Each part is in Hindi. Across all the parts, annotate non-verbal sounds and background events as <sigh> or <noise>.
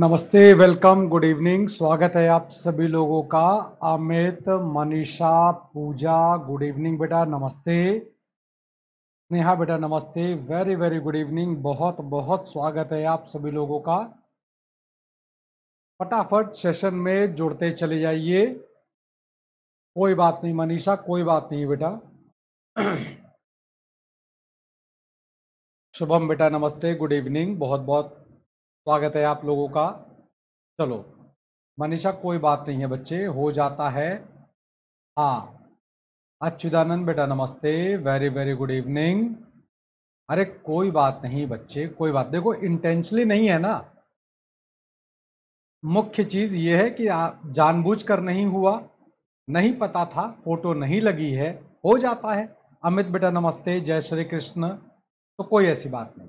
नमस्ते वेलकम गुड इवनिंग स्वागत है आप सभी लोगों का अमित मनीषा पूजा गुड इवनिंग बेटा नमस्ते स्नेहा बेटा नमस्ते वेरी वेरी गुड इवनिंग बहुत बहुत स्वागत है आप सभी लोगों का फटाफट सेशन में जुड़ते चले जाइए कोई बात नहीं मनीषा कोई बात नहीं बेटा <clears throat> शुभम बेटा नमस्ते गुड इवनिंग बहुत बहुत स्वागत है आप लोगों का चलो मनीषा कोई बात नहीं है बच्चे हो जाता है हाँ अच्युदानंद बेटा नमस्ते वेरी वेरी गुड इवनिंग अरे कोई बात नहीं बच्चे कोई बात देखो इंटेंशली नहीं है ना मुख्य चीज ये है कि आप जानबूझ कर नहीं हुआ नहीं पता था फोटो नहीं लगी है हो जाता है अमित बेटा नमस्ते जय श्री कृष्ण तो कोई ऐसी बात नहीं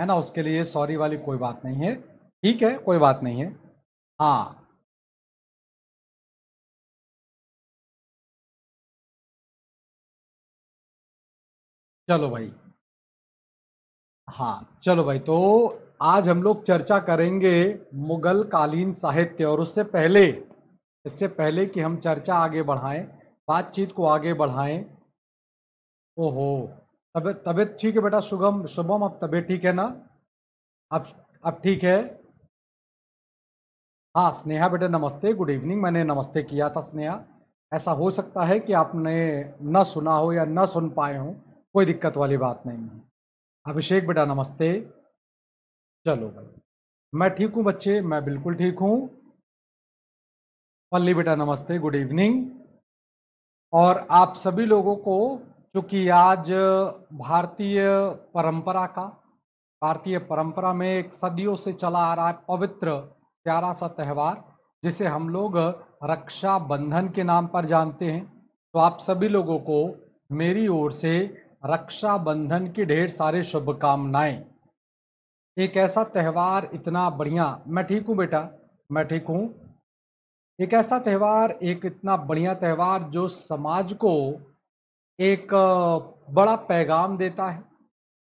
है ना उसके लिए सॉरी वाली कोई बात नहीं है ठीक है कोई बात नहीं है हाँ चलो भाई हाँ चलो भाई तो आज हम लोग चर्चा करेंगे मुगल कालीन साहित्य और उससे पहले इससे पहले कि हम चर्चा आगे बढ़ाएं बातचीत को आगे बढ़ाएं ओहो तबियत ठीक है बेटा शुभम शुभम आप तबियत ठीक है ना आप आप ठीक है हाँ स्नेहा बेटा नमस्ते गुड इवनिंग मैंने नमस्ते किया था स्नेहा ऐसा हो सकता है कि आपने न सुना हो या न सुन पाए हो कोई दिक्कत वाली बात नहीं है अभिषेक बेटा नमस्ते चलो भाई मैं ठीक हूँ बच्चे मैं बिल्कुल ठीक हूँ पल्ली बेटा नमस्ते गुड इवनिंग और आप सभी लोगों को चूंकि आज भारतीय परंपरा का भारतीय परंपरा में एक सदियों से चला आ रहा है पवित्र प्यारा सा त्यौहार जिसे हम लोग रक्षा बंधन के नाम पर जानते हैं तो आप सभी लोगों को मेरी ओर से रक्षा बंधन की ढेर सारे शुभकामनाएं एक ऐसा त्यौहार इतना बढ़िया मैं ठीक हूँ बेटा मैं ठीक हूँ एक ऐसा त्यौहार एक इतना बढ़िया त्यौहार जो समाज को एक बड़ा पैगाम देता है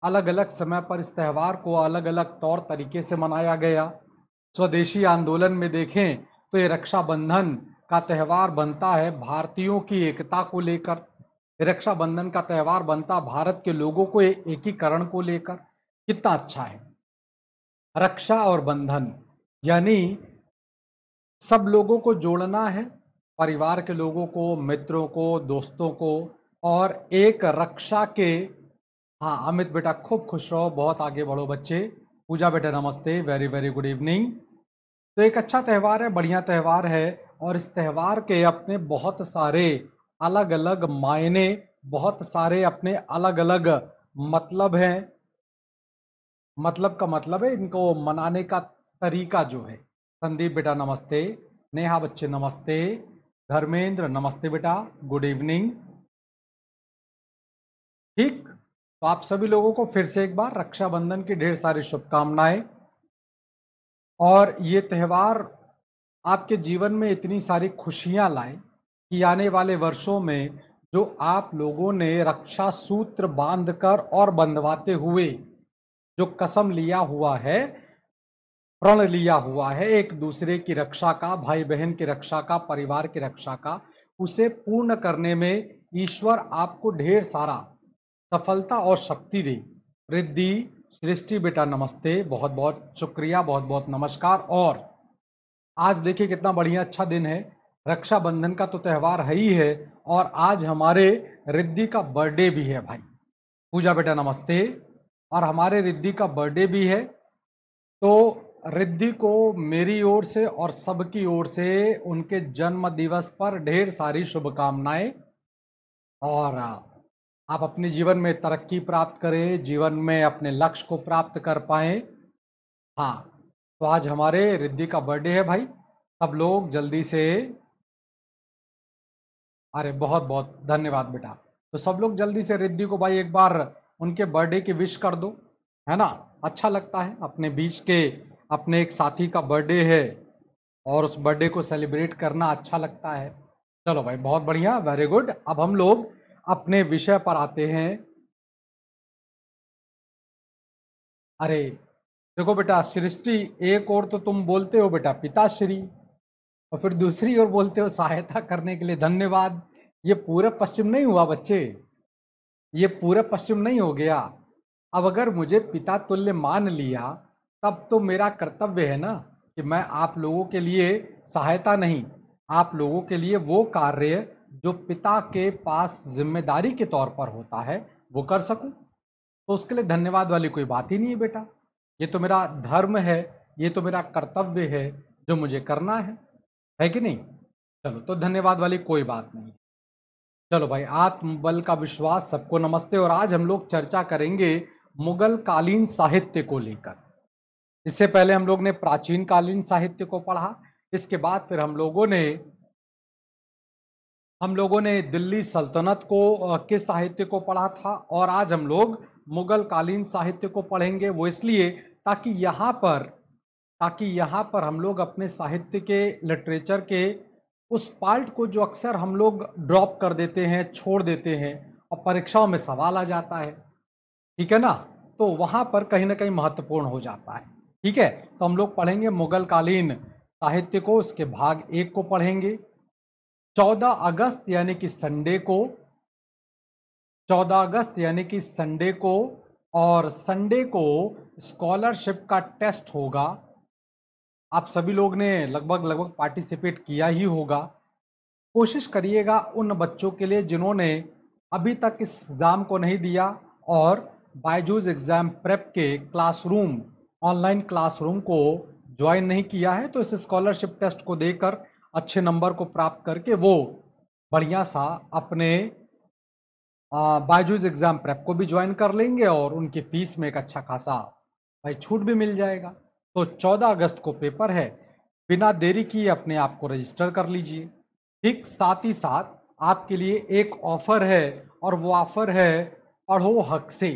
अलग अलग समय पर इस त्यौहार को अलग अलग तौर तरीके से मनाया गया स्वदेशी आंदोलन में देखें तो ये रक्षाबंधन का त्यौहार बनता है भारतीयों की एकता को लेकर रक्षाबंधन का त्यौहार बनता भारत के लोगों को एकीकरण को लेकर कितना अच्छा है रक्षा और बंधन यानी सब लोगों को जोड़ना है परिवार के लोगों को मित्रों को दोस्तों को और एक रक्षा के हाँ अमित बेटा खूब खुश रहो बहुत आगे बढ़ो बच्चे पूजा बेटा नमस्ते वेरी वेरी गुड इवनिंग तो एक अच्छा त्यौहार है बढ़िया त्यौहार है और इस त्यौहार के अपने बहुत सारे अलग अलग मायने बहुत सारे अपने अलग अलग मतलब हैं मतलब का मतलब है इनको मनाने का तरीका जो है संदीप बेटा नमस्ते नेहा बच्चे नमस्ते धर्मेंद्र नमस्ते बेटा गुड इवनिंग ठीक तो आप सभी लोगों को फिर से एक बार रक्षाबंधन की ढेर सारी शुभकामनाएं और ये त्यौहार आपके जीवन में इतनी सारी खुशियां लाए कि आने वाले वर्षों में जो आप लोगों ने रक्षा सूत्र बांधकर और बंधवाते हुए जो कसम लिया हुआ है प्रण लिया हुआ है एक दूसरे की रक्षा का भाई बहन की रक्षा का परिवार की रक्षा का उसे पूर्ण करने में ईश्वर आपको ढेर सारा सफलता और शक्ति दी रिद्धि सृष्टि बेटा नमस्ते बहुत बहुत शुक्रिया बहुत बहुत नमस्कार और आज देखिए कितना बढ़िया अच्छा दिन है रक्षाबंधन का तो त्यौहार है ही है और आज हमारे रिद्धि का बर्थडे भी है भाई पूजा बेटा नमस्ते और हमारे रिद्धि का बर्थडे भी है तो रिद्धि को मेरी ओर से और सबकी ओर से उनके जन्म दिवस पर ढेर सारी शुभकामनाएं और आप अपने जीवन में तरक्की प्राप्त करें जीवन में अपने लक्ष्य को प्राप्त कर पाए हाँ तो आज हमारे रिद्धि का बर्थडे है भाई सब लोग जल्दी से अरे बहुत बहुत धन्यवाद बेटा तो सब लोग जल्दी से रिद्धि को भाई एक बार उनके बर्थडे की विश कर दो है ना अच्छा लगता है अपने बीच के अपने एक साथी का बर्थडे है और उस बर्थडे को सेलिब्रेट करना अच्छा लगता है चलो भाई बहुत बढ़िया वेरी गुड अब हम लोग अपने विषय पर आते हैं अरे देखो बेटा सृष्टि एक और तो तुम बोलते हो बेटा पिताश्री और फिर दूसरी ओर बोलते हो सहायता करने के लिए धन्यवाद ये पूरे पश्चिम नहीं हुआ बच्चे ये पूरा पश्चिम नहीं हो गया अब अगर मुझे पिता तुल्य मान लिया तब तो मेरा कर्तव्य है ना कि मैं आप लोगों के लिए सहायता नहीं आप लोगों के लिए वो कार्य जो पिता के पास जिम्मेदारी के तौर पर होता है वो कर सकूं तो उसके लिए धन्यवाद वाली कोई बात ही नहीं है बेटा ये तो मेरा धर्म है ये तो मेरा कर्तव्य है जो मुझे करना है है कि नहीं चलो तो धन्यवाद वाली कोई बात नहीं चलो भाई आत्मबल का विश्वास सबको नमस्ते और आज हम लोग चर्चा करेंगे मुगल कालीन साहित्य को लेकर इससे पहले हम लोग ने प्राचीन कालीन साहित्य को पढ़ा इसके बाद फिर हम लोगों ने हम लोगों ने दिल्ली सल्तनत को के साहित्य को पढ़ा था और आज हम लोग मुगल कालीन साहित्य को पढ़ेंगे वो इसलिए ताकि यहाँ पर ताकि यहाँ पर हम लोग अपने साहित्य के लिटरेचर के उस पार्ट को जो अक्सर हम लोग ड्रॉप कर देते हैं छोड़ देते हैं और परीक्षाओं में सवाल आ जाता है ठीक है ना तो वहाँ पर कहीं ना कहीं महत्वपूर्ण हो जाता है ठीक है तो हम लोग पढ़ेंगे मुगल कालीन साहित्य को उसके भाग एक को पढ़ेंगे 14 अगस्त यानी कि संडे को 14 अगस्त यानी कि संडे को और संडे को स्कॉलरशिप का टेस्ट होगा आप सभी लोग ने लगभग लगभग पार्टिसिपेट किया ही होगा कोशिश करिएगा उन बच्चों के लिए जिन्होंने अभी तक इस एग्ज़ाम को नहीं दिया और बायजूज एग्ज़ाम प्रेप के क्लासरूम ऑनलाइन क्लासरूम को ज्वाइन नहीं किया है तो इस स्कॉलरशिप टेस्ट को देकर अच्छे नंबर को प्राप्त करके वो बढ़िया सा अपने बायजूज एग्जाम प्रेप को भी ज्वाइन कर लेंगे और उनकी फीस में एक अच्छा खासा भाई छूट भी मिल जाएगा तो 14 अगस्त को पेपर है बिना देरी किए अपने आप को रजिस्टर कर लीजिए ठीक साथ ही साथ आपके लिए एक ऑफर है और वो ऑफर है पढ़ो हक से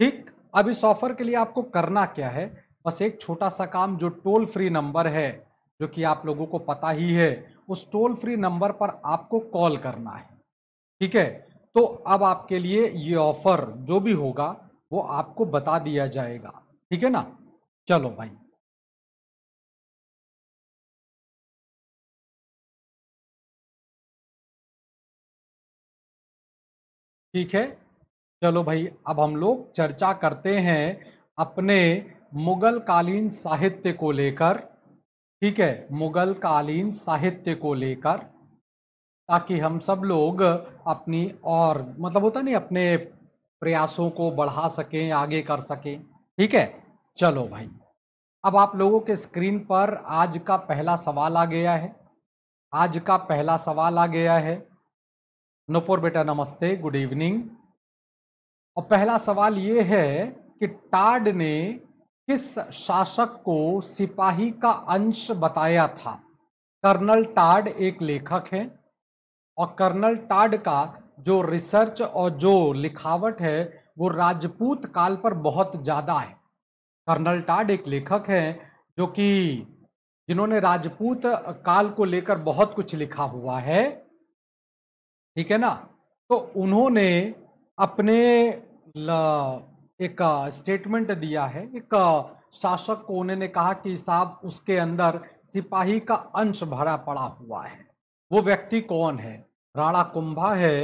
ठीक अब इस ऑफर के लिए आपको करना क्या है बस एक छोटा सा काम जो टोल फ्री नंबर है जो कि आप लोगों को पता ही है उस टोल फ्री नंबर पर आपको कॉल करना है ठीक है तो अब आपके लिए ये ऑफर जो भी होगा वो आपको बता दिया जाएगा ठीक है ना चलो भाई ठीक है चलो भाई अब हम लोग चर्चा करते हैं अपने मुगल कालीन साहित्य को लेकर ठीक है मुगल कालीन साहित्य को लेकर ताकि हम सब लोग अपनी और मतलब होता नहीं अपने प्रयासों को बढ़ा सकें आगे कर सकें ठीक है चलो भाई अब आप लोगों के स्क्रीन पर आज का पहला सवाल आ गया है आज का पहला सवाल आ गया है नुपुर बेटा नमस्ते गुड इवनिंग और पहला सवाल ये है कि टाड ने किस शासक को सिपाही का अंश बताया था कर्नल टाड एक लेखक हैं और कर्नल टाड का जो रिसर्च और जो लिखावट है वो राजपूत काल पर बहुत ज़्यादा है कर्नल टाड एक लेखक हैं जो कि जिन्होंने राजपूत काल को लेकर बहुत कुछ लिखा हुआ है ठीक है ना तो उन्होंने अपने एक स्टेटमेंट दिया है एक शासक को उन्होंने कहा कि साहब उसके अंदर सिपाही का अंश भरा पड़ा हुआ है वो व्यक्ति कौन है राणा कुंभा है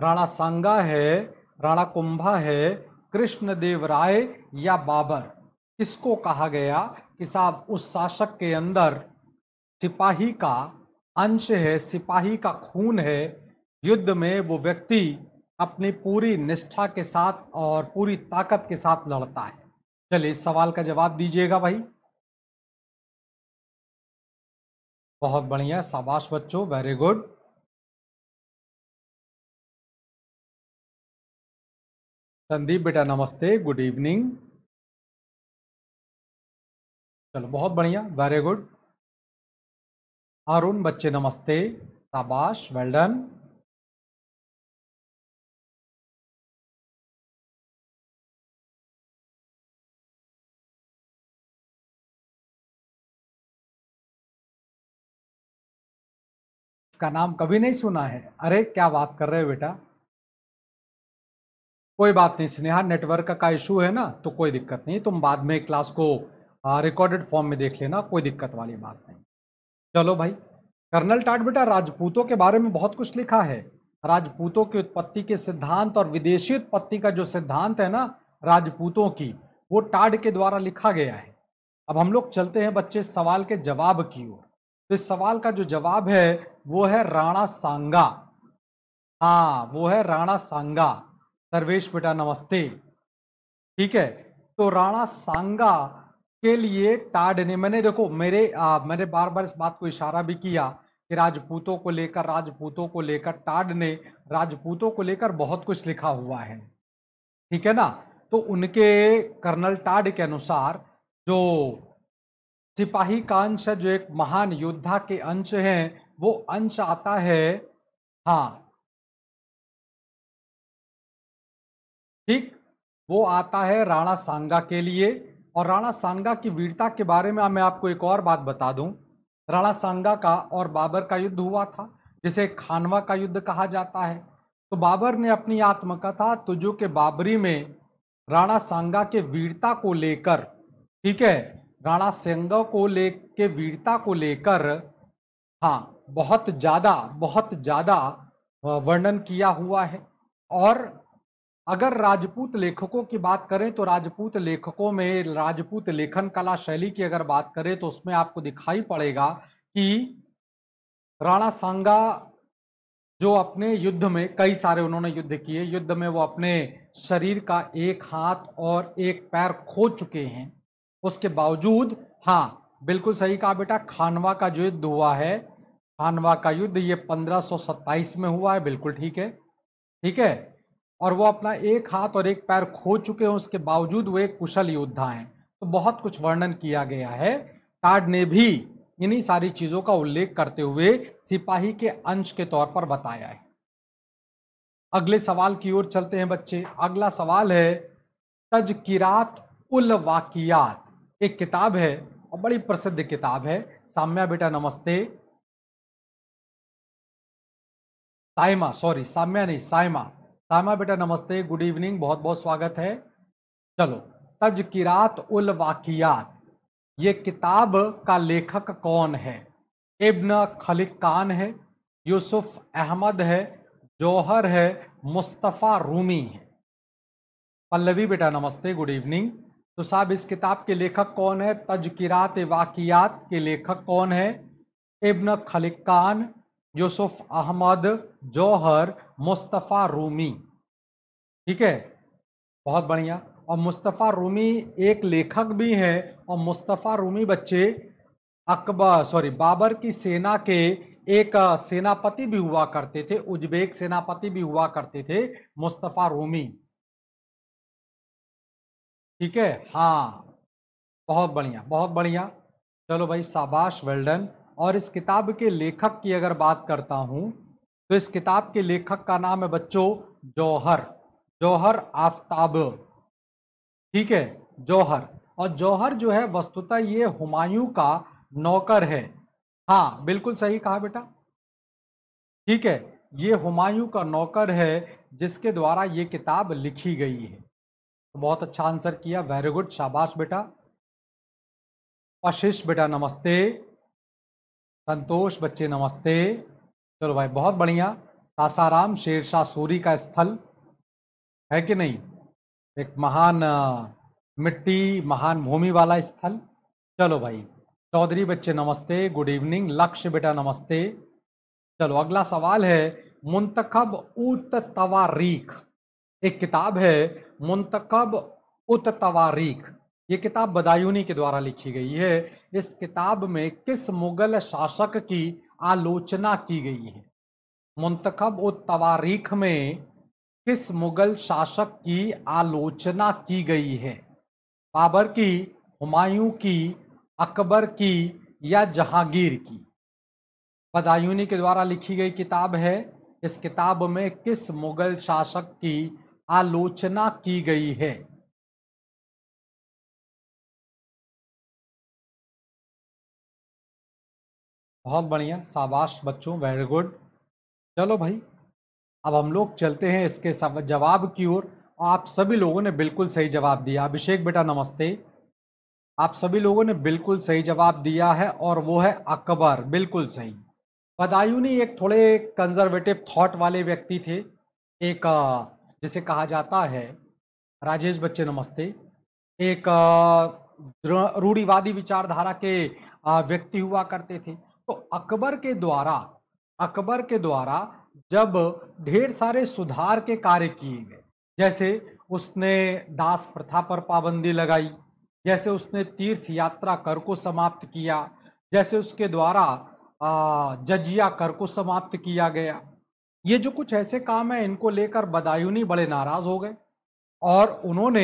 राणा सांगा है राणा कुंभा है कृष्ण देव राय या बाबर किसको कहा गया कि साहब उस शासक के अंदर सिपाही का अंश है सिपाही का खून है युद्ध में वो व्यक्ति अपनी पूरी निष्ठा के साथ और पूरी ताकत के साथ लड़ता है चलिए इस सवाल का जवाब दीजिएगा भाई बहुत बढ़िया शाबाश बच्चों वेरी गुड संदीप बेटा नमस्ते गुड इवनिंग चलो बहुत बढ़िया वेरी गुड अरुण बच्चे नमस्ते शाबाश वेल डन इसका नाम कभी नहीं सुना है अरे क्या बात कर रहे हो बेटा कोई बात नहीं स्नेहा नेटवर्क का इशू है ना तो कोई दिक्कत नहीं तुम बाद में क्लास को रिकॉर्डेड फॉर्म में देख लेना कोई दिक्कत वाली बात नहीं चलो भाई कर्नल टाट बेटा राजपूतों के बारे में बहुत कुछ लिखा है राजपूतों की उत्पत्ति के सिद्धांत और विदेशी उत्पत्ति का जो सिद्धांत है ना राजपूतों की वो टाड के द्वारा लिखा गया है अब हम लोग चलते हैं बच्चे सवाल के जवाब की ओर तो इस सवाल का जो जवाब है वो है राणा सांगा हाँ वो है राणा सांगा सर्वेश बेटा नमस्ते ठीक है तो राणा सांगा के लिए टाड ने मैंने देखो मेरे आ, मैंने बार बार इस बात को इशारा भी किया कि राजपूतों को लेकर राजपूतों को लेकर टाड ने राजपूतों को लेकर बहुत कुछ लिखा हुआ है ठीक है ना तो उनके कर्नल टाड के अनुसार जो सिपाही का अंश जो एक महान योद्धा के अंश है वो अंश आता है हाँ ठीक वो आता है राणा सांगा के लिए और राणा सांगा की वीरता के बारे में मैं आपको एक और बात बता दूं राणा सांगा का और बाबर का युद्ध हुआ था जिसे खानवा का युद्ध कहा जाता है तो बाबर ने अपनी आत्मकथा तुजो के बाबरी में राणा सांगा के वीरता को लेकर ठीक है राणा सिंह को ले के वीरता को लेकर हाँ बहुत ज्यादा बहुत ज्यादा वर्णन किया हुआ है और अगर राजपूत लेखकों की बात करें तो राजपूत लेखकों में राजपूत लेखन कला शैली की अगर बात करें तो उसमें आपको दिखाई पड़ेगा कि राणा सांगा जो अपने युद्ध में कई सारे उन्होंने युद्ध किए युद्ध में वो अपने शरीर का एक हाथ और एक पैर खो चुके हैं उसके बावजूद हाँ बिल्कुल सही कहा बेटा खानवा का जो युद्ध हुआ है खानवा का युद्ध ये 1527 में हुआ है बिल्कुल ठीक है ठीक है और वो अपना एक हाथ और एक पैर खो चुके हैं उसके बावजूद वो एक कुशल योद्धा हैं तो बहुत कुछ वर्णन किया गया है टाड ने भी इन्हीं सारी चीजों का उल्लेख करते हुए सिपाही के अंश के तौर पर बताया है अगले सवाल की ओर चलते हैं बच्चे अगला सवाल है किरात उल वाकियात एक किताब है और बड़ी प्रसिद्ध किताब है साम्या बेटा नमस्ते साइमा सॉरी साम्या नहीं साइमा साइमा बेटा नमस्ते गुड इवनिंग बहुत बहुत स्वागत है चलो तजकिरात उल वाकियात ये किताब का लेखक कौन है इब्न खलिक कान है यूसुफ अहमद है जौहर है मुस्तफ़ा रूमी है पल्लवी बेटा नमस्ते गुड इवनिंग तो साहब इस किताब के लेखक कौन है तजकिरात वाकियात के लेखक कौन है इब्न खलिकान यूसुफ अहमद जौहर मुस्तफ़ा रूमी ठीक है बहुत बढ़िया और मुस्तफ़ा रूमी एक लेखक भी है और मुस्तफ़ा रूमी बच्चे अकबर सॉरी बाबर की सेना के एक सेनापति भी हुआ करते थे उज्बेक सेनापति भी हुआ करते थे मुस्तफ़ा रूमी ठीक है हाँ बहुत बढ़िया बहुत बढ़िया चलो भाई शाबाश वेल्डन और इस किताब के लेखक की अगर बात करता हूं तो इस किताब के लेखक का नाम है बच्चों जौहर जौहर आफ्ताब ठीक है जौहर और जौहर जो है वस्तुतः ये हुमायूं का नौकर है हाँ बिल्कुल सही कहा बेटा ठीक है ये हुमायूं का नौकर है जिसके द्वारा ये किताब लिखी गई है तो बहुत अच्छा आंसर किया वेरी गुड शाबाश बेटा आशीष बेटा नमस्ते संतोष बच्चे नमस्ते चलो भाई बहुत बढ़िया सासाराम शेरशाह सूरी का स्थल है कि नहीं एक महान मिट्टी महान भूमि वाला स्थल चलो भाई चौधरी बच्चे नमस्ते गुड इवनिंग लक्ष्य बेटा नमस्ते चलो अगला सवाल है मुंतखब उत तवारीख एक किताब है मुंतकब उत तवारीख ये किताब बदायूनी के द्वारा लिखी गई है इस किताब में किस मुगल शासक की आलोचना की गई है मुंतखब उत तवारीख में किस मुगल शासक की आलोचना की गई है बाबर की हुमायूं की अकबर की या जहांगीर की बदायूनी के द्वारा लिखी गई किताब है इस किताब में किस मुगल शासक की आलोचना की गई है बहुत बढ़िया शाबाश बच्चों वेरी गुड चलो भाई अब हम लोग चलते हैं इसके जवाब की ओर आप सभी लोगों ने बिल्कुल सही जवाब दिया अभिषेक बेटा नमस्ते आप सभी लोगों ने बिल्कुल सही जवाब दिया है और वो है अकबर बिल्कुल सही बदायूनी एक थोड़े कंजर्वेटिव थॉट वाले व्यक्ति थे एक जिसे कहा जाता है राजेश बच्चे नमस्ते एक रूढ़ीवादी विचारधारा के व्यक्ति हुआ करते थे तो अकबर के द्वारा अकबर के द्वारा जब ढेर सारे सुधार के कार्य किए गए जैसे उसने दास प्रथा पर पाबंदी लगाई जैसे उसने तीर्थ यात्रा कर को समाप्त किया जैसे उसके द्वारा जजिया कर को समाप्त किया गया ये जो कुछ ऐसे काम है इनको लेकर बदायूनी बड़े नाराज हो गए और उन्होंने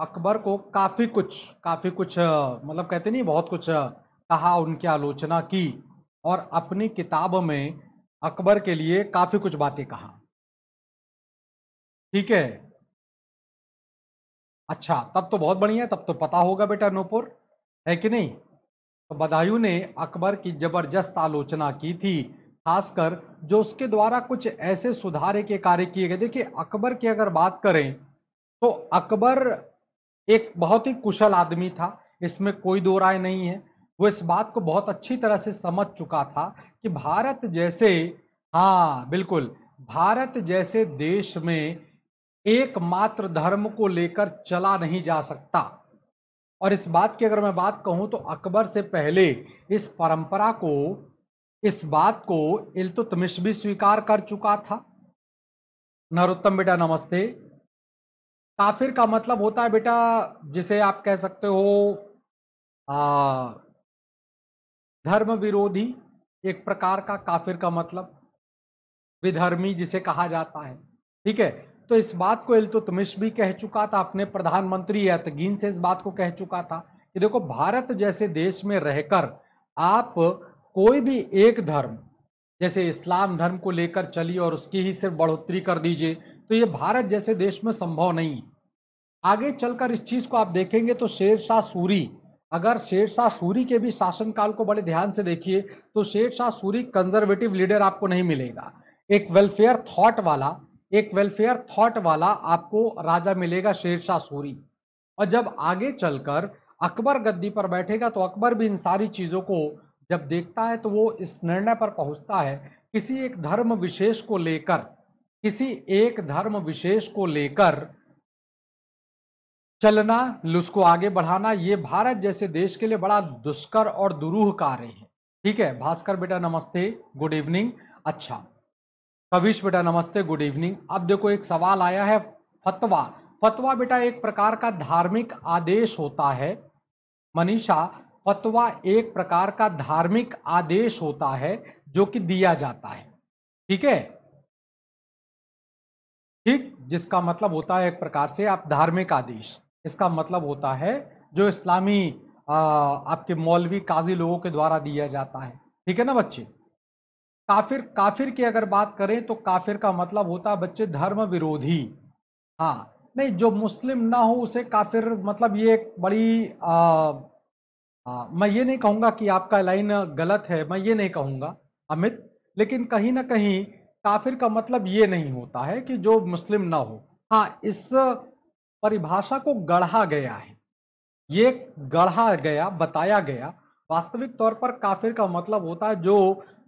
अकबर को काफी कुछ काफी कुछ मतलब कहते नहीं बहुत कुछ कहा उनकी आलोचना की और अपनी किताब में अकबर के लिए काफी कुछ बातें कहा ठीक है अच्छा तब तो बहुत बढ़िया है तब तो पता होगा बेटा नूपुर है कि नहीं तो बदायूं ने अकबर की जबरदस्त आलोचना की थी खासकर जो उसके द्वारा कुछ ऐसे सुधारे के कार्य किए गए देखिए अकबर की अगर बात करें तो अकबर एक बहुत ही कुशल आदमी था इसमें कोई दो राय नहीं है वो इस बात को बहुत अच्छी तरह से समझ चुका था कि भारत जैसे हाँ बिल्कुल भारत जैसे देश में एकमात्र धर्म को लेकर चला नहीं जा सकता और इस बात की अगर मैं बात कहूं तो अकबर से पहले इस परंपरा को इस बात को इल्तुतमिश तो भी स्वीकार कर चुका था नरोत्तम बेटा नमस्ते काफिर का मतलब होता है बेटा जिसे आप कह सकते हो आ, धर्म विरोधी एक प्रकार का काफिर का मतलब विधर्मी जिसे कहा जाता है ठीक है तो इस बात को इल्तुतमिश तो भी कह चुका था अपने प्रधानमंत्री एतगीन से इस बात को कह चुका था कि देखो भारत जैसे देश में रहकर आप कोई भी एक धर्म जैसे इस्लाम धर्म को लेकर चलिए और उसकी ही सिर्फ बढ़ोतरी कर दीजिए तो ये भारत जैसे देश में संभव नहीं आगे चलकर इस चीज को आप देखेंगे तो शेरशाह सूरी अगर शेरशाह सूरी के भी शासनकाल को बड़े ध्यान से देखिए तो शेरशाह सूरी कंजर्वेटिव लीडर आपको नहीं मिलेगा एक वेलफेयर थॉट वाला एक वेलफेयर थॉट वाला आपको राजा मिलेगा शेरशाह सूरी और जब आगे चलकर अकबर गद्दी पर बैठेगा तो अकबर भी इन सारी चीजों को जब देखता है तो वो इस निर्णय पर पहुंचता है किसी एक धर्म विशेष को लेकर किसी एक धर्म विशेष को लेकर चलना उसको आगे बढ़ाना ये भारत जैसे देश के लिए बड़ा दुष्कर और दुरूह कार्य है ठीक है भास्कर बेटा नमस्ते गुड इवनिंग अच्छा कविश बेटा नमस्ते गुड इवनिंग अब देखो एक सवाल आया है फतवा फतवा बेटा एक प्रकार का धार्मिक आदेश होता है मनीषा फतवा एक प्रकार का धार्मिक आदेश होता है जो कि दिया जाता है ठीक है ठीक जिसका मतलब होता है एक प्रकार से आप धार्मिक आदेश इसका मतलब होता है जो इस्लामी आ, आपके मौलवी काजी लोगों के द्वारा दिया जाता है ठीक है ना बच्चे काफिर काफिर की अगर बात करें तो काफिर का मतलब होता है बच्चे धर्म विरोधी हाँ नहीं जो मुस्लिम ना हो उसे काफिर मतलब ये एक बड़ी आ, आ, हाँ, मैं ये नहीं कहूंगा कि आपका लाइन गलत है मैं ये नहीं कहूँगा अमित लेकिन कहीं ना कहीं काफिर का मतलब ये नहीं होता है कि जो मुस्लिम ना हो हाँ इस परिभाषा को गढ़ा गया है ये गढ़ा गया बताया गया वास्तविक तौर पर काफिर का मतलब होता है जो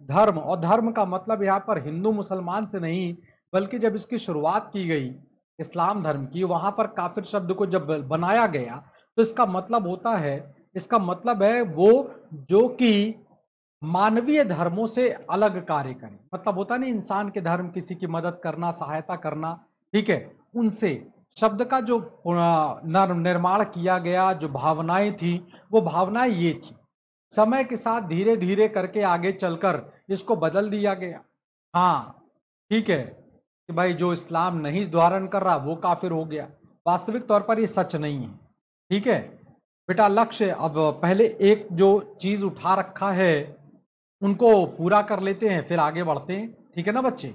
धर्म और धर्म का मतलब यहाँ पर हिंदू मुसलमान से नहीं बल्कि जब इसकी शुरुआत की गई इस्लाम धर्म की वहां पर काफिर शब्द को जब बनाया गया तो इसका मतलब होता है इसका मतलब है वो जो कि मानवीय धर्मों से अलग कार्य करें मतलब होता नहीं इंसान के धर्म किसी की मदद करना सहायता करना ठीक है उनसे शब्द का जो निर्माण किया गया जो भावनाएं थी वो भावनाएं ये थी समय के साथ धीरे धीरे करके आगे चलकर इसको बदल दिया गया हाँ ठीक है कि भाई जो इस्लाम नहीं धारण कर रहा वो काफिर हो गया वास्तविक तौर पर ये सच नहीं है ठीक है बेटा लक्ष्य अब पहले एक जो चीज उठा रखा है उनको पूरा कर लेते हैं फिर आगे बढ़ते हैं ठीक है ना बच्चे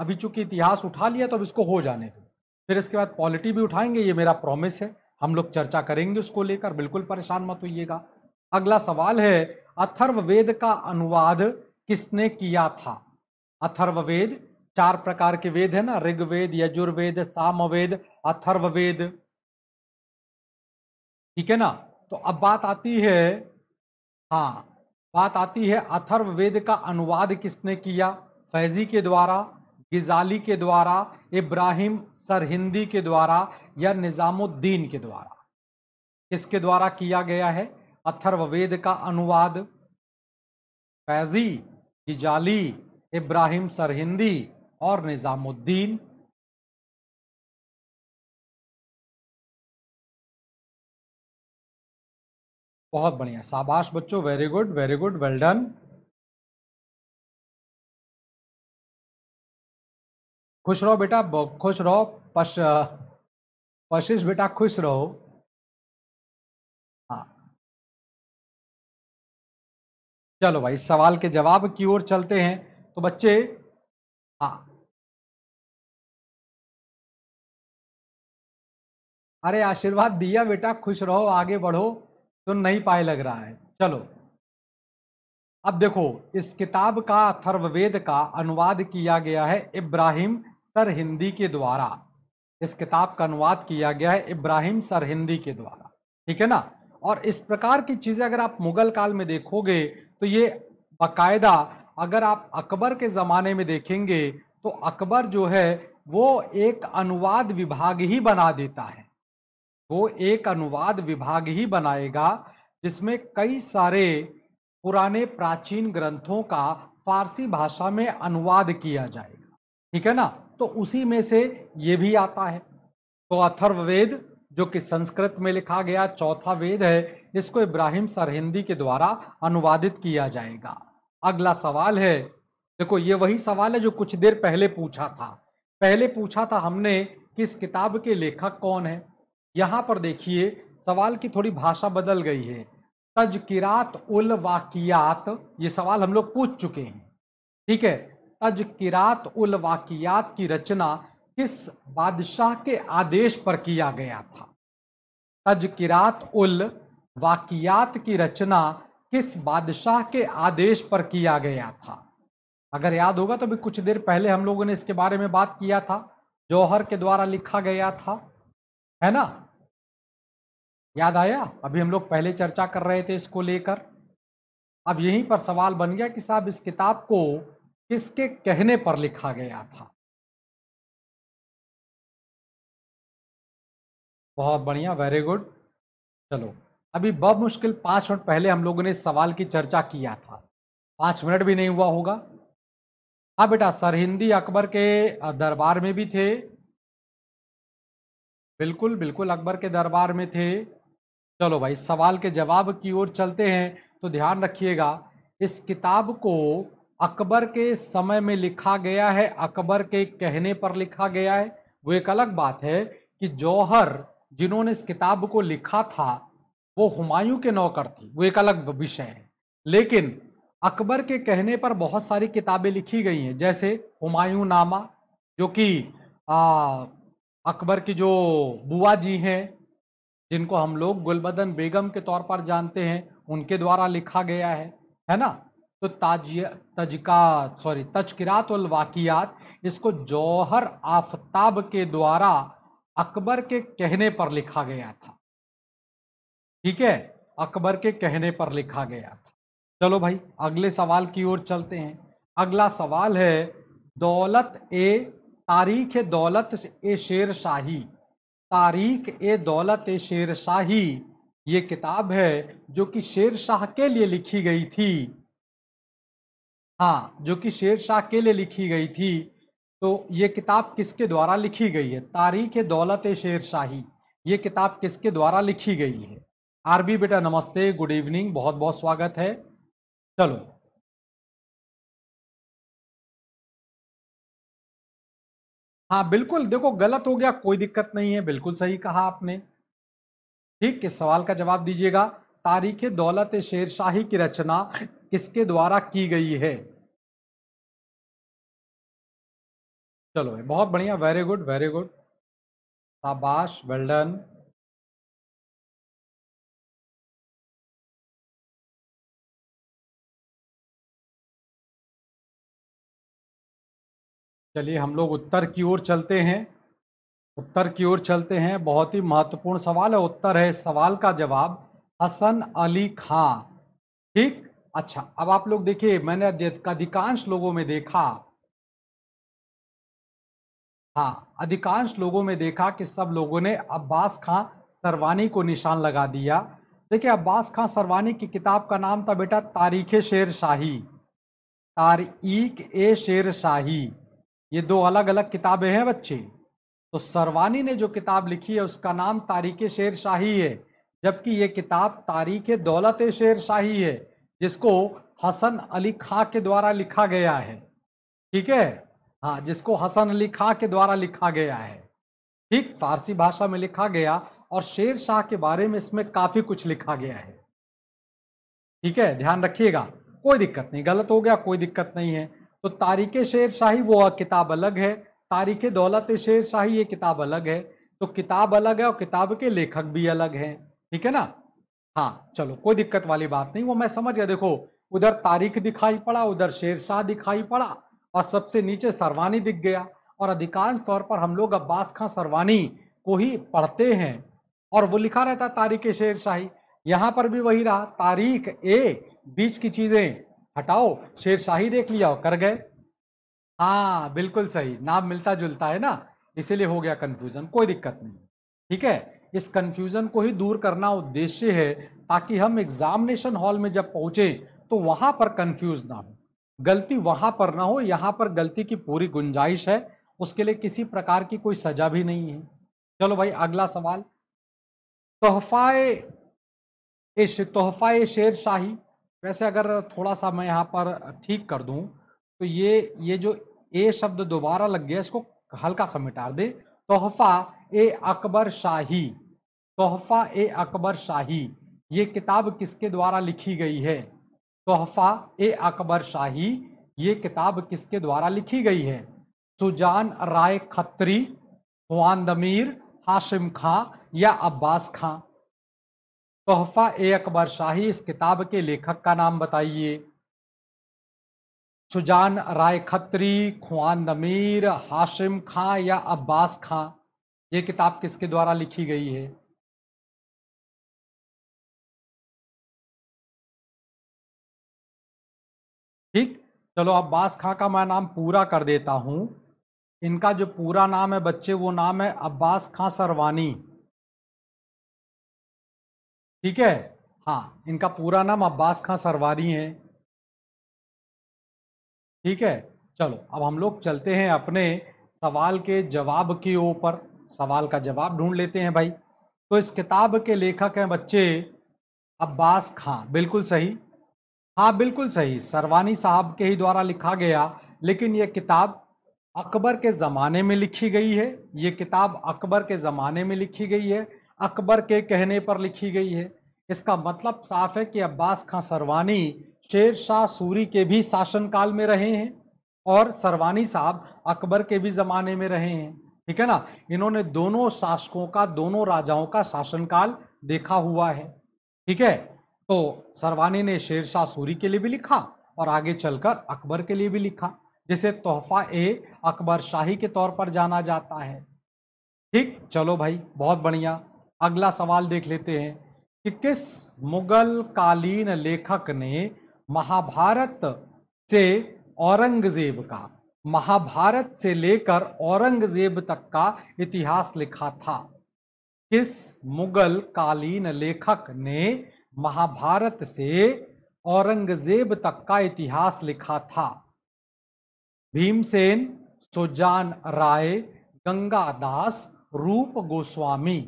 अभी चूंकि इतिहास उठा लिया तो अब इसको हो जाने दो फिर इसके बाद पॉलिटी भी उठाएंगे ये मेरा प्रॉमिस है हम लोग चर्चा करेंगे उसको लेकर बिल्कुल परेशान मत होइएगा अगला सवाल है अथर्ववेद का अनुवाद किसने किया था अथर्ववेद चार प्रकार के वेद है ना ऋग्वेद यजुर्वेद सामवेद अथर्ववेद ठीक है ना तो अब बात आती है हाँ बात आती है अथर्व वेद का अनुवाद किसने किया फैजी के द्वारा गिजाली के द्वारा इब्राहिम सरहिंदी के द्वारा या निज़ामुद्दीन के द्वारा किसके द्वारा किया गया है अथर्व वेद का अनुवाद फैजी गिजाली इब्राहिम सरहिंदी और निज़ामुद्दीन बहुत बढ़िया शाबाश बच्चों very good very good well done खुश रहो बेटा खुश रहो पश पशिश बेटा खुश रहो हाँ चलो भाई सवाल के जवाब की ओर चलते हैं तो बच्चे हाँ अरे आशीर्वाद दिया बेटा खुश रहो आगे बढ़ो तो नहीं पाए लग रहा है चलो अब देखो इस किताब का अथर्ववेद का अनुवाद किया गया है इब्राहिम सर हिंदी के द्वारा इस किताब का अनुवाद किया गया है इब्राहिम सर हिंदी के द्वारा ठीक है ना और इस प्रकार की चीजें अगर आप मुगल काल में देखोगे तो ये बाकायदा अगर आप अकबर के जमाने में देखेंगे तो अकबर जो है वो एक अनुवाद विभाग ही बना देता है वो एक अनुवाद विभाग ही बनाएगा जिसमें कई सारे पुराने प्राचीन ग्रंथों का फारसी भाषा में अनुवाद किया जाएगा ठीक है ना तो उसी में से ये भी आता है तो अथर्ववेद जो कि संस्कृत में लिखा गया चौथा वेद है इसको इब्राहिम सरहिंदी के द्वारा अनुवादित किया जाएगा अगला सवाल है देखो ये वही सवाल है जो कुछ देर पहले पूछा था पहले पूछा था हमने कि इस किताब के लेखक कौन है यहां पर देखिए सवाल की थोड़ी भाषा बदल गई है तजकिरात उल वाकियात ये सवाल हम लोग पूछ चुके हैं ठीक है तजकिरात उल वाकियात की रचना किस बादशाह के आदेश पर किया गया था तजकिरात उल वाकियात की रचना किस बादशाह के आदेश पर किया गया था अगर याद होगा तो भी कुछ देर पहले हम लोगों ने इसके बारे में बात किया था जौहर के द्वारा लिखा गया था है ना याद आया अभी हम लोग पहले चर्चा कर रहे थे इसको लेकर अब यहीं पर सवाल बन गया कि साहब इस किताब को किसके कहने पर लिखा गया था बहुत बढ़िया वेरी गुड चलो अभी बब मुश्किल पांच मिनट पहले हम लोगों ने इस सवाल की चर्चा किया था पांच मिनट भी नहीं हुआ होगा हाँ बेटा सरहिंदी अकबर के दरबार में भी थे बिल्कुल बिल्कुल अकबर के दरबार में थे चलो भाई सवाल के जवाब की ओर चलते हैं तो ध्यान रखिएगा इस किताब को अकबर के समय में लिखा गया है अकबर के कहने पर लिखा गया है वो एक अलग बात है कि जौहर जिन्होंने इस किताब को लिखा था वो हुमायूं के नौकर थी वो एक अलग विषय है लेकिन अकबर के कहने पर बहुत सारी किताबें लिखी गई हैं जैसे हुमायूं नामा जो कि अकबर की जो बुआ जी हैं जिनको हम लोग गुलबदन बेगम के तौर पर जानते हैं उनके द्वारा लिखा गया है है ना तो ताज सॉरी तजकिरात वाकियात इसको जौहर आफताब के द्वारा अकबर के कहने पर लिखा गया था ठीक है अकबर के कहने पर लिखा गया था चलो भाई अगले सवाल की ओर चलते हैं अगला सवाल है दौलत ए तारीख दौलत ए शेर शाही तारीख ए दौलत ए शेर शाही ये किताब है जो कि शेर शाह के लिए लिखी गई थी हाँ जो कि शेर शाह के लिए लिखी गई थी तो ये किताब किसके द्वारा लिखी गई है तारीख ए दौलत ए शेर शाही ये किताब किसके द्वारा लिखी गई है आरबी बेटा नमस्ते गुड इवनिंग बहुत बहुत स्वागत है चलो हाँ बिल्कुल देखो गलत हो गया कोई दिक्कत नहीं है बिल्कुल सही कहा आपने ठीक किस सवाल का जवाब दीजिएगा तारीख दौलत शेरशाही की रचना किसके द्वारा की गई है चलो बहुत बढ़िया वेरी गुड वेरी गुड शाबाश वेल्डन चलिए हम लोग उत्तर की ओर चलते हैं उत्तर की ओर चलते हैं बहुत ही महत्वपूर्ण सवाल है उत्तर है इस सवाल का जवाब हसन अली खां ठीक अच्छा अब आप लोग देखिए मैंने अधिकांश लोगों में देखा हाँ अधिकांश लोगों में देखा कि सब लोगों ने अब्बास खां सरवानी को निशान लगा दिया देखिए अब्बास खां सरवानी की किताब का नाम था बेटा तारीख शेर शाही तारीख ए शेर शाही ये दो अलग अलग किताबें हैं बच्चे तो सरवानी ने जो किताब लिखी है उसका नाम तारीख शेर शाही है जबकि ये किताब तारीख दौलत शेर शाही है जिसको हसन अली खां के द्वारा लिखा गया है ठीक है हाँ जिसको हसन अली खां के द्वारा लिखा गया है ठीक फारसी भाषा में लिखा गया और शेर शाह के बारे में इसमें काफी कुछ लिखा गया है ठीक है ध्यान रखिएगा कोई दिक्कत नहीं गलत हो गया कोई दिक्कत नहीं है तो तारीख शेर शाही वो किताब अलग है तारीख दौलत शेर शाही ये किताब अलग है तो किताब अलग है और किताब के लेखक भी अलग हैं ठीक है ना हाँ चलो कोई दिक्कत वाली बात नहीं वो मैं समझ गया देखो उधर तारीख दिखाई पड़ा उधर शेर शाह दिखाई पड़ा और सबसे नीचे सरवानी दिख गया और अधिकांश तौर पर हम लोग अब्बास खां सरवानी को ही पढ़ते हैं और वो लिखा रहता तारीख शेर शाही यहां पर भी वही रहा तारीख ए बीच की चीजें हटाओ शेर शाही देख लिया कर गए हाँ बिल्कुल सही नाम मिलता जुलता है ना इसीलिए हो गया कंफ्यूजन कोई दिक्कत नहीं ठीक है इस कंफ्यूजन को ही दूर करना उद्देश्य है ताकि हम एग्जामिनेशन हॉल में जब पहुंचे तो वहां पर कंफ्यूज ना हो गलती वहां पर ना हो यहाँ पर गलती की पूरी गुंजाइश है उसके लिए किसी प्रकार की कोई सजा भी नहीं है चलो भाई अगला सवाल तोहफाए तोहफाए शेर शाही वैसे अगर थोड़ा सा मैं यहाँ पर ठीक कर दूं तो ये ये जो ए शब्द दोबारा लग गया इसको हल्का सा मिटा दे तोहफा ए अकबर शाही तोहफा ए अकबर शाही ये किताब किसके द्वारा लिखी गई है तोहफा ए अकबर शाही ये किताब किसके द्वारा लिखी गई है सुजान राय खत्री हुआन दमीर हाशिम खां या अब्बास खां तोहफा ए अकबर शाही इस किताब के लेखक का नाम बताइए सुजान राय खत्री खुआन नमीर हाशिम खां या अब्बास खां ये किताब किसके द्वारा लिखी गई है ठीक चलो अब्बास खां का मैं नाम पूरा कर देता हूं इनका जो पूरा नाम है बच्चे वो नाम है अब्बास खां सरवानी ठीक है हाँ इनका पूरा नाम अब्बास खां सरवारी है ठीक है चलो अब हम लोग चलते हैं अपने सवाल के जवाब के ऊपर सवाल का जवाब ढूंढ लेते हैं भाई तो इस किताब के लेखक हैं बच्चे अब्बास खां बिल्कुल सही हाँ बिल्कुल सही सरवानी साहब के ही द्वारा लिखा गया लेकिन यह किताब अकबर के ज़माने में लिखी गई है ये किताब अकबर के ज़माने में लिखी गई है अकबर के कहने पर लिखी गई है इसका मतलब साफ है कि अब्बास खां सरवानी शेर शाह सूरी के भी शासनकाल में रहे हैं और सरवानी साहब अकबर के भी ज़माने में रहे हैं ठीक है ना इन्होंने दोनों शासकों का दोनों राजाओं का शासनकाल देखा हुआ है ठीक है तो सरवानी ने शेर शाह सूरी के लिए भी लिखा और आगे चलकर अकबर के लिए भी लिखा जिसे तोहफा ए अकबर शाही के तौर पर जाना जाता है ठीक चलो भाई बहुत बढ़िया अगला सवाल देख लेते हैं कि किस मुगल कालीन लेखक ने महाभारत से औरंगजेब का महाभारत से लेकर औरंगजेब तक का इतिहास लिखा था किस मुगल कालीन लेखक ने महाभारत से औरंगजेब तक का इतिहास लिखा था भीमसेन सुजान राय गंगादास रूप गोस्वामी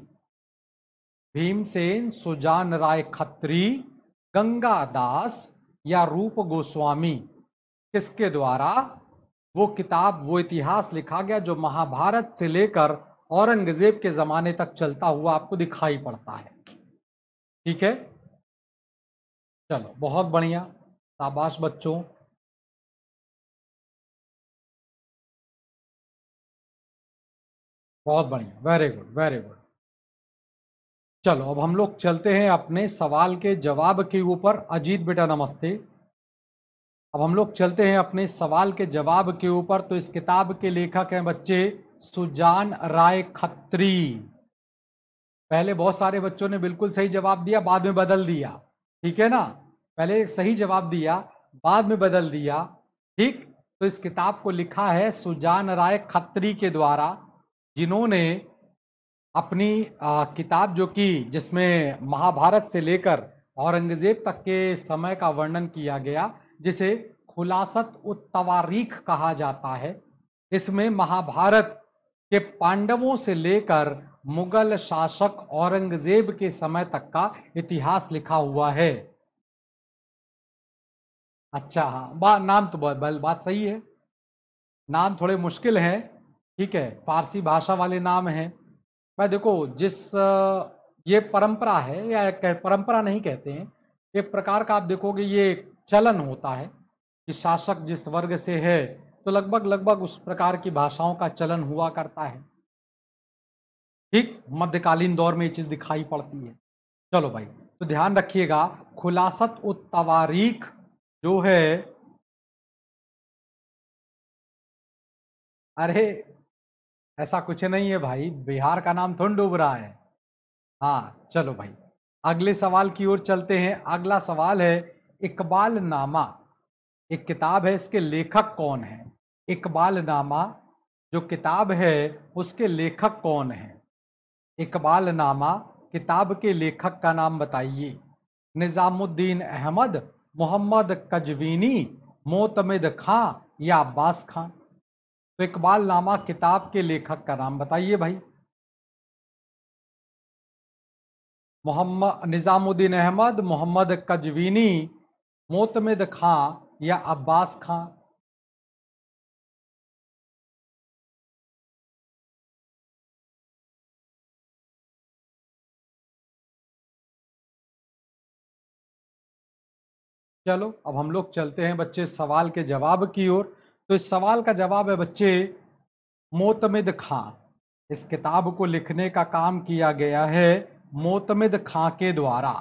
भीमसेन सुजान राय खत्री गंगा दास या रूप गोस्वामी किसके द्वारा वो किताब वो इतिहास लिखा गया जो महाभारत से लेकर औरंगजेब के जमाने तक चलता हुआ आपको दिखाई पड़ता है ठीक है चलो बहुत बढ़िया शाबाश बच्चों बहुत बढ़िया वेरी गुड वेरी गुड चलो अब हम लोग चलते हैं अपने सवाल के जवाब के ऊपर अजीत बेटा नमस्ते अब हम लोग चलते हैं अपने सवाल के जवाब के ऊपर तो इस किताब के लेखक हैं बच्चे सुजान राय खत्री पहले बहुत सारे बच्चों ने बिल्कुल सही जवाब दिया बाद में बदल दिया ठीक है ना पहले सही जवाब दिया बाद में बदल दिया ठीक तो इस किताब को लिखा है सुजान राय खत्री के द्वारा जिन्होंने अपनी आ, किताब जो कि जिसमें महाभारत से लेकर औरंगजेब तक के समय का वर्णन किया गया जिसे खुलासत उत्तवारीख कहा जाता है इसमें महाभारत के पांडवों से लेकर मुगल शासक औरंगजेब के समय तक का इतिहास लिखा हुआ है अच्छा हाँ बा नाम तो बा, बात सही है नाम थोड़े मुश्किल हैं ठीक है फारसी भाषा वाले नाम हैं भाई देखो जिस ये परंपरा है या परंपरा नहीं कहते हैं एक प्रकार का आप देखोगे ये चलन होता है कि शासक जिस वर्ग से है तो लगभग लगभग उस प्रकार की भाषाओं का चलन हुआ करता है ठीक मध्यकालीन दौर में ये चीज दिखाई पड़ती है चलो भाई तो ध्यान रखिएगा खुलासत तवारीख जो है अरे ऐसा कुछ नहीं है भाई बिहार का नाम थोड़ा डूब रहा है हाँ चलो भाई अगले सवाल की ओर चलते हैं अगला सवाल है इकबाल नामा एक किताब है इसके लेखक कौन है इकबाल नामा जो किताब है उसके लेखक कौन है इकबाल नामा किताब के लेखक का नाम बताइए निज़ामुद्दीन अहमद मोहम्मद कजवीनी मोतमिद खां या अब्बास खां तो इकबाल नामा किताब के लेखक का नाम बताइए भाई मोहम्मद निज़ामुद्दीन अहमद मोहम्मद कजवीनी मोतमिद खां या अब्बास खां चलो अब हम लोग चलते हैं बच्चे सवाल के जवाब की ओर तो इस सवाल का जवाब है बच्चे मोतमिद खां इस किताब को लिखने का काम किया गया है मोतमिद खां के द्वारा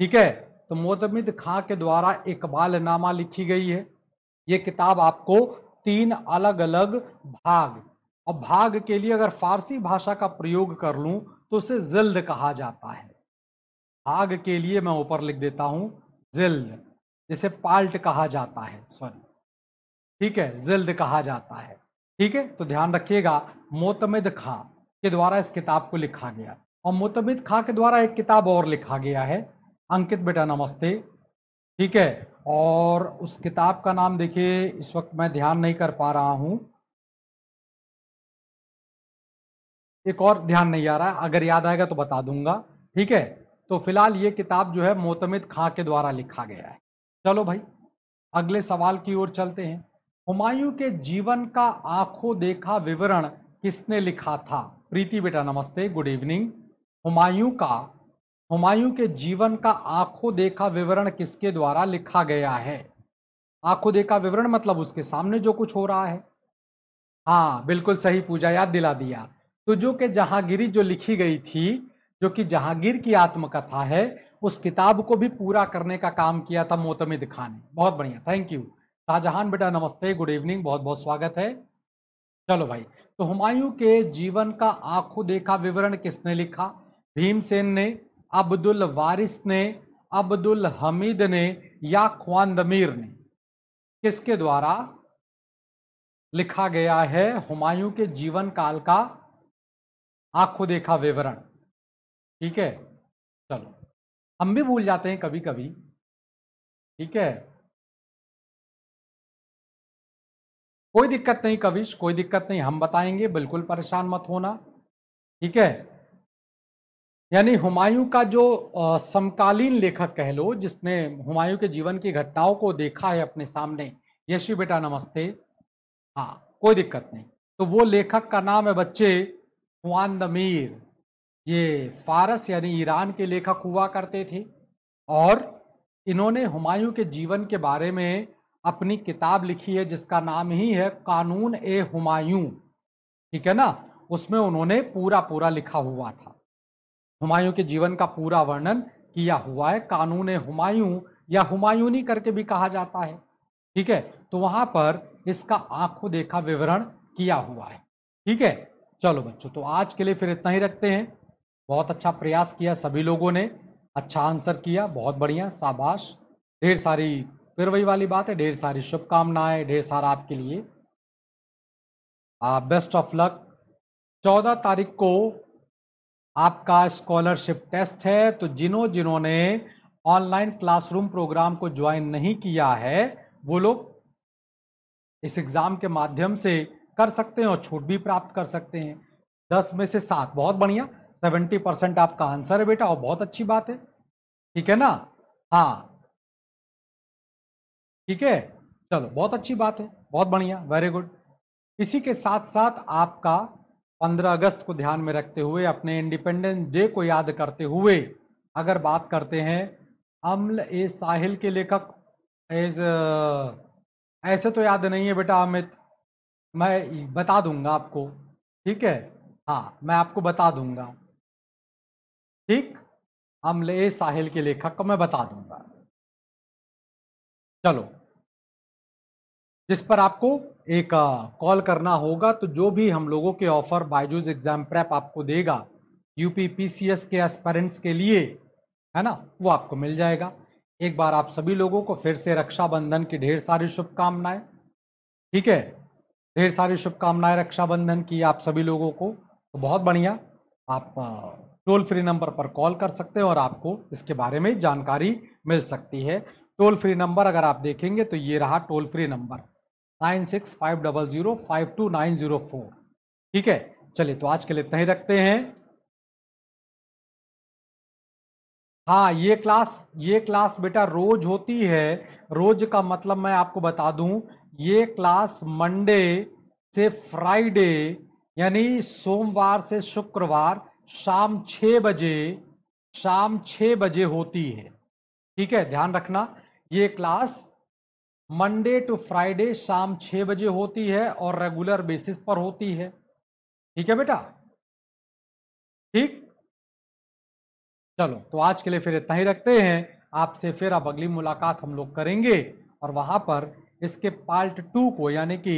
ठीक है तो मोतमिद खां के द्वारा इकबाल नामा लिखी गई है ये किताब आपको तीन अलग अलग भाग और भाग के लिए अगर फारसी भाषा का प्रयोग कर लूं तो उसे जिल्द कहा जाता है भाग के लिए मैं ऊपर लिख देता हूं जिल्द जिसे पाल्ट कहा जाता है सॉरी ठीक है जिल्द कहा जाता है ठीक है तो ध्यान रखिएगा मोतमिद खां के द्वारा इस किताब को लिखा गया और मोतमिद खां के द्वारा एक किताब और लिखा गया है अंकित बेटा नमस्ते ठीक है और उस किताब का नाम देखिए इस वक्त मैं ध्यान नहीं कर पा रहा हूं एक और ध्यान नहीं आ रहा है अगर याद आएगा तो बता दूंगा ठीक है तो फिलहाल ये किताब जो है मोतमिद खां के द्वारा लिखा गया है चलो भाई अगले सवाल की ओर चलते हैं हुमायूं के जीवन का आंखों देखा विवरण किसने लिखा था प्रीति बेटा नमस्ते गुड इवनिंग हुमायूं का हुमायूं के जीवन का आंखों देखा विवरण किसके द्वारा लिखा गया है आंखों देखा विवरण मतलब उसके सामने जो कुछ हो रहा है हाँ बिल्कुल सही पूजा याद दिला दिया तो जो कि जहांगीरी जो लिखी गई थी जो कि जहांगीर की आत्मकथा है उस किताब को भी पूरा करने का काम किया था मोतमिद खान ने बहुत बढ़िया थैंक यू शाहजहान बेटा नमस्ते गुड इवनिंग बहुत बहुत स्वागत है चलो भाई तो हुमायूं के जीवन का आंखों देखा विवरण किसने लिखा भीमसेन ने अब्दुल वारिस ने अब्दुल हमीद ने या ख्वानदमीर ने किसके द्वारा लिखा गया है हुमायूं के जीवन काल का आंखों देखा विवरण ठीक है चलो हम भी भूल जाते हैं कभी कभी ठीक है कोई दिक्कत नहीं कविश कोई दिक्कत नहीं हम बताएंगे बिल्कुल परेशान मत होना ठीक है यानी हुमायूं का जो समकालीन लेखक कह लो जिसने हुमायूं के जीवन की घटनाओं को देखा है अपने सामने यशी बेटा नमस्ते हाँ कोई दिक्कत नहीं तो वो लेखक का नाम है बच्चे हुआन दमीर ये फारस यानी ईरान के लेखक हुआ करते थे और इन्होंने हुमायूं के जीवन के बारे में अपनी किताब लिखी है जिसका नाम ही है कानून ए हुमायूं ठीक है ना उसमें उन्होंने पूरा पूरा लिखा हुआ था हुमायूं के जीवन का पूरा वर्णन किया हुआ है कानून ए हुमायूं या हुमायूनी करके भी कहा जाता है ठीक है तो वहां पर इसका आंखों देखा विवरण किया हुआ है ठीक है चलो बच्चों तो आज के लिए फिर इतना ही रखते हैं बहुत अच्छा प्रयास किया सभी लोगों ने अच्छा आंसर किया बहुत बढ़िया शाबाश ढेर सारी फिर वही वाली बात है ढेर सारी शुभकामनाएं ढेर सारा आपके लिए बेस्ट ऑफ लक चौदह तारीख को आपका स्कॉलरशिप टेस्ट है तो जिनों जिन्होंने ऑनलाइन क्लासरूम प्रोग्राम को ज्वाइन नहीं किया है वो लोग इस एग्जाम के माध्यम से कर सकते हैं और छूट भी प्राप्त कर सकते हैं दस में से सात बहुत बढ़िया सेवेंटी परसेंट आपका आंसर है बेटा और बहुत अच्छी बात है ठीक है ना हाँ ठीक है चलो बहुत अच्छी बात है बहुत बढ़िया वेरी गुड इसी के साथ साथ आपका 15 अगस्त को ध्यान में रखते हुए अपने इंडिपेंडेंस डे को याद करते हुए अगर बात करते हैं अम्ल ए साहिल के लेखक एज ऐसे तो याद नहीं है बेटा अमित मैं बता दूंगा आपको ठीक है हाँ मैं आपको बता दूंगा ठीक अम्ल ए साहिल के लेखक को मैं बता दूंगा चलो जिस पर आपको एक कॉल करना होगा तो जो भी हम लोगों के ऑफर बायजूज एग्जाम प्रेप आपको देगा यूपी पीसीएस के एस्पेरेंट्स के लिए है ना वो आपको मिल जाएगा एक बार आप सभी लोगों को फिर से रक्षाबंधन की ढेर सारी शुभकामनाएं ठीक है ढेर सारी शुभकामनाएं रक्षाबंधन की आप सभी लोगों को तो बहुत बढ़िया आप टोल फ्री नंबर पर कॉल कर सकते हैं और आपको इसके बारे में जानकारी मिल सकती है टोल फ्री नंबर अगर आप देखेंगे तो ये रहा toll free number nine six five double zero five two nine zero four ठीक है चलिए तो आज के लिए इतना ही रखते हैं हाँ ये क्लास ये क्लास बेटा रोज होती है रोज का मतलब मैं आपको बता दूं ये क्लास मंडे से फ्राइडे यानी सोमवार से शुक्रवार शाम छ बजे शाम छ बजे होती है ठीक है ध्यान रखना ये क्लास मंडे टू फ्राइडे शाम छह बजे होती है और रेगुलर बेसिस पर होती है ठीक है बेटा ठीक चलो तो आज के लिए फिर इतना ही रखते हैं आपसे फिर अब अगली मुलाकात हम लोग करेंगे और वहां पर इसके पार्ट टू को यानी कि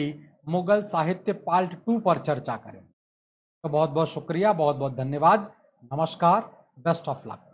मुगल साहित्य पार्ट टू पर चर्चा करें तो बहुत बहुत शुक्रिया बहुत बहुत धन्यवाद नमस्कार बेस्ट ऑफ लक